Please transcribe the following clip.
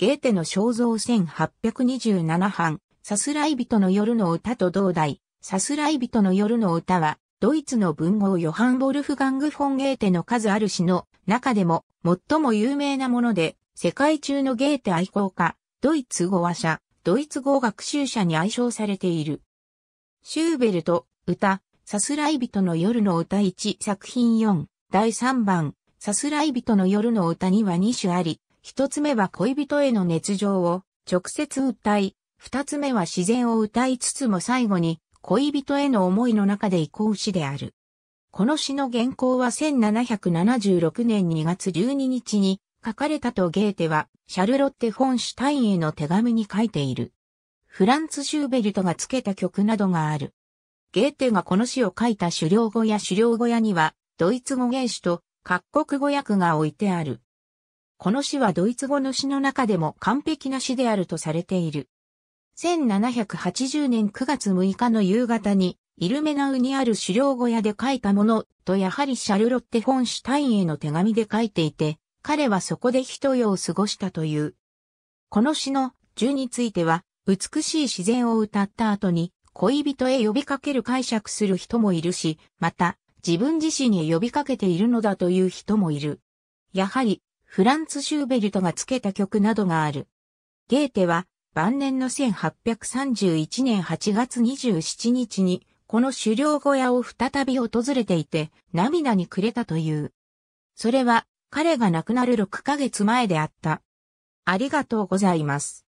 ゲーテの肖像1827版、スライビ人の夜の歌と同題、スライビ人の夜の歌は、ドイツの文豪ヨハン・ボルフガング・フォン・ゲーテの数ある詩の中でも最も有名なもので、世界中のゲーテ愛好家、ドイツ語話者、ドイツ語学習者に愛称されている。シューベルト、歌、スライビ人の夜の歌1作品4、第3番、さすらい人の夜の歌には2種あり、一つ目は恋人への熱情を直接訴え、二つ目は自然を歌いつつも最後に恋人への思いの中で移行詩である。この詩の原稿は1776年2月12日に書かれたとゲーテはシャルロッテ・フォンシュタインへの手紙に書いている。フランツ・シューベルトがつけた曲などがある。ゲーテがこの詩を書いた狩猟語や狩猟語屋にはドイツ語原種と各国語訳が置いてある。この詩はドイツ語の詩の中でも完璧な詩であるとされている。1780年9月6日の夕方に、イルメナウにある狩猟小屋で書いたものとやはりシャルロッテ・フォンシュタインへの手紙で書いていて、彼はそこで一夜を過ごしたという。この詩の10については、美しい自然を歌った後に、恋人へ呼びかける解釈する人もいるし、また、自分自身へ呼びかけているのだという人もいる。やはり、フランツ・シューベルトがつけた曲などがある。ゲーテは晩年の1831年8月27日にこの狩猟小屋を再び訪れていて涙にくれたという。それは彼が亡くなる6ヶ月前であった。ありがとうございます。